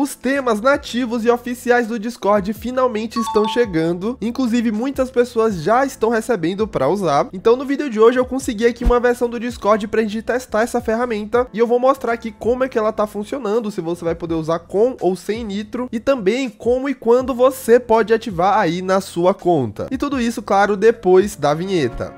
Os temas nativos e oficiais do Discord finalmente estão chegando, inclusive muitas pessoas já estão recebendo para usar. Então no vídeo de hoje eu consegui aqui uma versão do Discord para a gente testar essa ferramenta e eu vou mostrar aqui como é que ela está funcionando, se você vai poder usar com ou sem nitro e também como e quando você pode ativar aí na sua conta. E tudo isso, claro, depois da vinheta.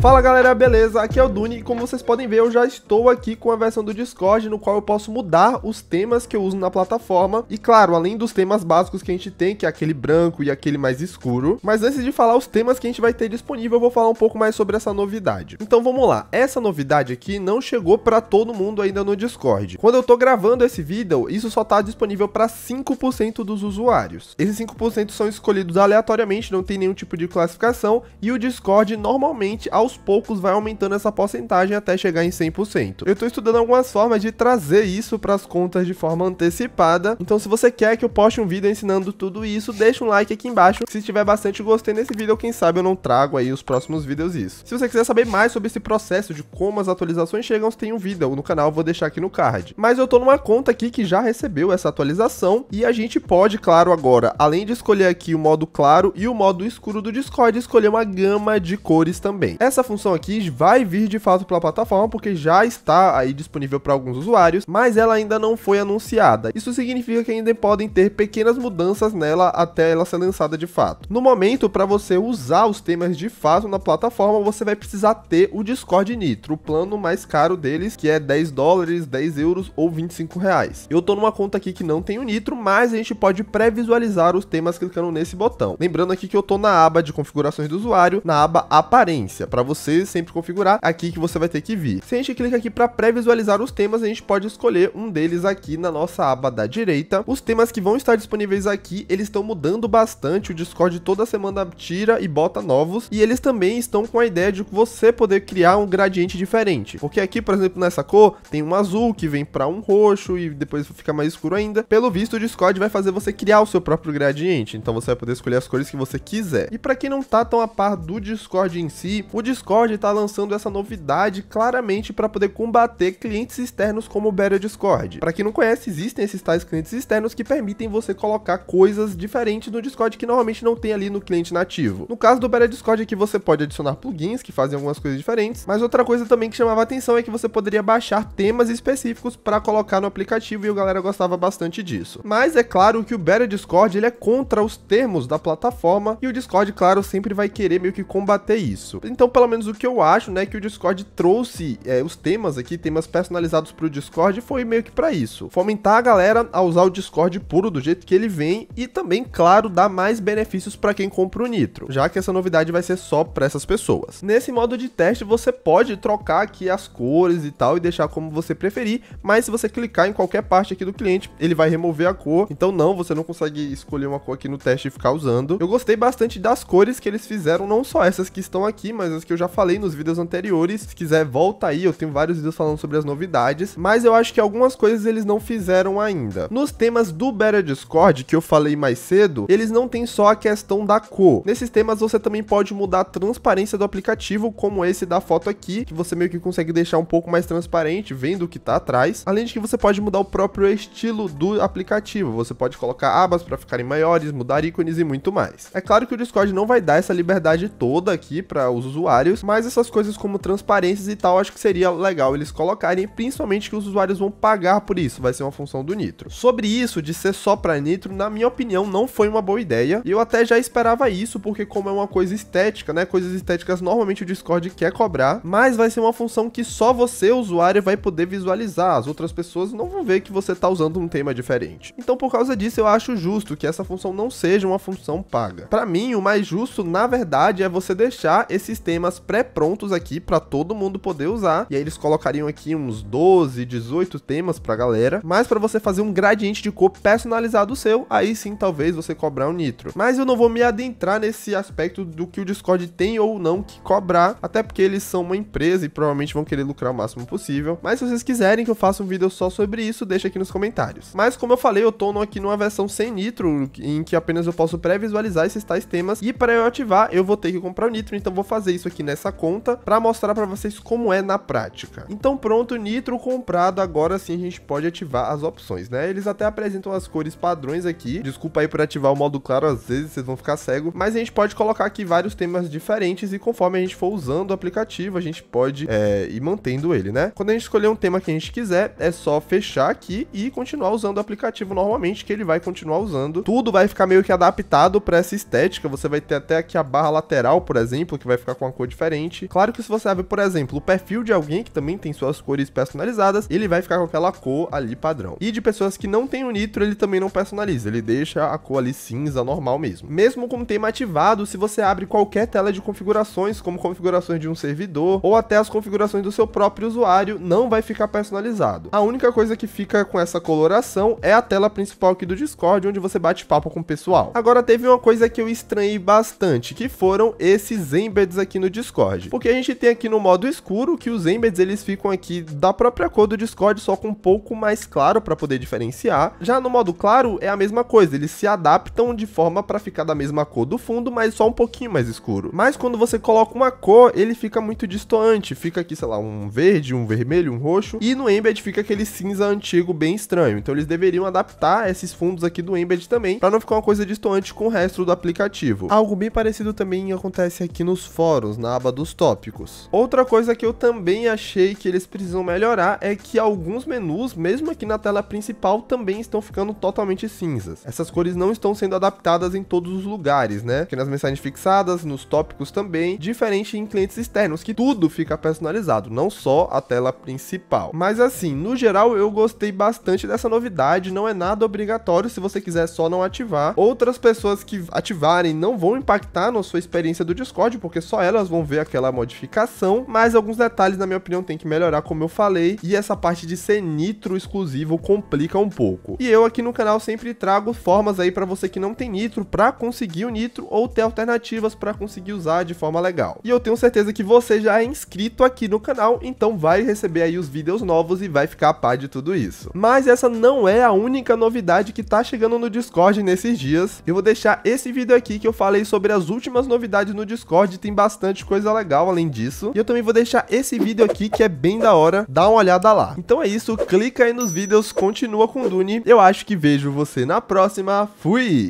Fala galera, beleza? Aqui é o Duni e como vocês podem ver eu já estou aqui com a versão do Discord no qual eu posso mudar os temas que eu uso na plataforma e claro, além dos temas básicos que a gente tem, que é aquele branco e aquele mais escuro, mas antes de falar os temas que a gente vai ter disponível eu vou falar um pouco mais sobre essa novidade. Então vamos lá, essa novidade aqui não chegou para todo mundo ainda no Discord. Quando eu tô gravando esse vídeo, isso só tá disponível para 5% dos usuários. Esses 5% são escolhidos aleatoriamente, não tem nenhum tipo de classificação e o Discord normalmente aos aos poucos vai aumentando essa porcentagem até chegar em 100%. Eu estou estudando algumas formas de trazer isso para as contas de forma antecipada, então se você quer que eu poste um vídeo ensinando tudo isso, deixa um like aqui embaixo. Se tiver bastante gostei nesse vídeo, quem sabe eu não trago aí os próximos vídeos isso. Se você quiser saber mais sobre esse processo de como as atualizações chegam, tem um vídeo no canal, vou deixar aqui no card. Mas eu tô numa conta aqui que já recebeu essa atualização e a gente pode, claro, agora, além de escolher aqui o modo claro e o modo escuro do Discord, escolher uma gama de cores também. Essa essa função aqui vai vir de fato pela plataforma, porque já está aí disponível para alguns usuários, mas ela ainda não foi anunciada. Isso significa que ainda podem ter pequenas mudanças nela até ela ser lançada de fato. No momento, para você usar os temas de fato na plataforma, você vai precisar ter o Discord Nitro, o plano mais caro deles, que é 10 dólares, 10 euros ou 25 reais. Eu tô numa conta aqui que não tem o Nitro, mas a gente pode pré-visualizar os temas clicando nesse botão. Lembrando aqui que eu tô na aba de configurações do usuário, na aba aparência, para você sempre configurar aqui que você vai ter que vir. Se a gente clica aqui para pré-visualizar os temas, a gente pode escolher um deles aqui na nossa aba da direita. Os temas que vão estar disponíveis aqui, eles estão mudando bastante, o Discord toda semana tira e bota novos, e eles também estão com a ideia de você poder criar um gradiente diferente. Porque aqui, por exemplo, nessa cor, tem um azul que vem para um roxo e depois fica mais escuro ainda. Pelo visto, o Discord vai fazer você criar o seu próprio gradiente, então você vai poder escolher as cores que você quiser. E para quem não tá tão a par do Discord em si, o Discord Discord está lançando essa novidade claramente para poder combater clientes externos como o Better Discord. Para quem não conhece, existem esses tais clientes externos que permitem você colocar coisas diferentes no Discord que normalmente não tem ali no cliente nativo. No caso do Better Discord aqui você pode adicionar plugins que fazem algumas coisas diferentes, mas outra coisa também que chamava atenção é que você poderia baixar temas específicos para colocar no aplicativo e o galera gostava bastante disso. Mas é claro que o Better Discord ele é contra os termos da plataforma e o Discord, claro, sempre vai querer meio que combater isso. Então, pelo menos o que eu acho, né? Que o Discord trouxe é, os temas aqui, temas personalizados pro Discord, foi meio que para isso. Fomentar a galera a usar o Discord puro do jeito que ele vem e também, claro, dar mais benefícios para quem compra o Nitro, já que essa novidade vai ser só para essas pessoas. Nesse modo de teste, você pode trocar aqui as cores e tal e deixar como você preferir, mas se você clicar em qualquer parte aqui do cliente, ele vai remover a cor. Então não, você não consegue escolher uma cor aqui no teste e ficar usando. Eu gostei bastante das cores que eles fizeram, não só essas que estão aqui, mas as que eu já falei nos vídeos anteriores. Se quiser, volta aí, eu tenho vários vídeos falando sobre as novidades, mas eu acho que algumas coisas eles não fizeram ainda. Nos temas do Better Discord, que eu falei mais cedo, eles não tem só a questão da cor. Nesses temas você também pode mudar a transparência do aplicativo, como esse da foto aqui, que você meio que consegue deixar um pouco mais transparente, vendo o que tá atrás. Além de que você pode mudar o próprio estilo do aplicativo, você pode colocar abas para ficarem maiores, mudar ícones e muito mais. É claro que o Discord não vai dar essa liberdade toda aqui para os usuários, usuários, mas essas coisas como transparências e tal, acho que seria legal eles colocarem, principalmente que os usuários vão pagar por isso, vai ser uma função do Nitro. Sobre isso de ser só para Nitro, na minha opinião, não foi uma boa ideia, e eu até já esperava isso, porque como é uma coisa estética, né, coisas estéticas normalmente o Discord quer cobrar, mas vai ser uma função que só você, usuário, vai poder visualizar, as outras pessoas não vão ver que você tá usando um tema diferente. Então, por causa disso, eu acho justo que essa função não seja uma função paga. Para mim, o mais justo, na verdade, é você deixar esses temas sistemas pré-prontos aqui para todo mundo poder usar. E aí eles colocariam aqui uns 12, 18 temas pra galera. Mas para você fazer um gradiente de cor personalizado seu, aí sim talvez você cobrar um nitro. Mas eu não vou me adentrar nesse aspecto do que o Discord tem ou não que cobrar, até porque eles são uma empresa e provavelmente vão querer lucrar o máximo possível. Mas se vocês quiserem que eu faça um vídeo só sobre isso, deixa aqui nos comentários. Mas como eu falei, eu tô aqui numa versão sem nitro, em que apenas eu posso pré-visualizar esses tais temas. E para eu ativar, eu vou ter que comprar o nitro, então vou fazer isso aqui aqui nessa conta para mostrar para vocês como é na prática. Então pronto, nitro comprado, agora sim a gente pode ativar as opções, né? Eles até apresentam as cores padrões aqui, desculpa aí por ativar o modo claro, às vezes vocês vão ficar cego, mas a gente pode colocar aqui vários temas diferentes e conforme a gente for usando o aplicativo, a gente pode é, ir mantendo ele, né? Quando a gente escolher um tema que a gente quiser, é só fechar aqui e continuar usando o aplicativo normalmente, que ele vai continuar usando. Tudo vai ficar meio que adaptado para essa estética, você vai ter até aqui a barra lateral, por exemplo, que vai ficar com a cor diferente. Claro que se você abre, por exemplo, o perfil de alguém que também tem suas cores personalizadas, ele vai ficar com aquela cor ali padrão. E de pessoas que não tem o nitro, ele também não personaliza, ele deixa a cor ali cinza normal mesmo. Mesmo com o tema ativado, se você abre qualquer tela de configurações, como configurações de um servidor, ou até as configurações do seu próprio usuário, não vai ficar personalizado. A única coisa que fica com essa coloração é a tela principal aqui do Discord, onde você bate papo com o pessoal. Agora teve uma coisa que eu estranhei bastante, que foram esses embeds aqui no Discord Discord. Porque a gente tem aqui no modo escuro que os embeds eles ficam aqui da própria cor do Discord, só com um pouco mais claro para poder diferenciar. Já no modo claro é a mesma coisa, eles se adaptam de forma para ficar da mesma cor do fundo, mas só um pouquinho mais escuro. Mas quando você coloca uma cor, ele fica muito distoante, fica aqui, sei lá, um verde, um vermelho, um roxo, e no embed fica aquele cinza antigo bem estranho. Então eles deveriam adaptar esses fundos aqui do embed também, para não ficar uma coisa distoante com o resto do aplicativo. Algo bem parecido também acontece aqui nos fóruns, na né? na aba dos tópicos. Outra coisa que eu também achei que eles precisam melhorar é que alguns menus, mesmo aqui na tela principal, também estão ficando totalmente cinzas. Essas cores não estão sendo adaptadas em todos os lugares, né? Aqui nas mensagens fixadas, nos tópicos também, diferente em clientes externos, que tudo fica personalizado, não só a tela principal. Mas assim, no geral eu gostei bastante dessa novidade, não é nada obrigatório se você quiser só não ativar. Outras pessoas que ativarem não vão impactar na sua experiência do Discord, porque só elas vão vão ver aquela modificação, mas alguns detalhes, na minha opinião, tem que melhorar, como eu falei, e essa parte de ser nitro exclusivo complica um pouco. E eu aqui no canal sempre trago formas aí para você que não tem nitro para conseguir o nitro ou ter alternativas para conseguir usar de forma legal. E eu tenho certeza que você já é inscrito aqui no canal, então vai receber aí os vídeos novos e vai ficar a par de tudo isso. Mas essa não é a única novidade que tá chegando no Discord nesses dias. Eu vou deixar esse vídeo aqui que eu falei sobre as últimas novidades no Discord, tem bastante coisa legal além disso. E eu também vou deixar esse vídeo aqui, que é bem da hora. Dá uma olhada lá. Então é isso, clica aí nos vídeos, continua com o Dune. Eu acho que vejo você na próxima. Fui!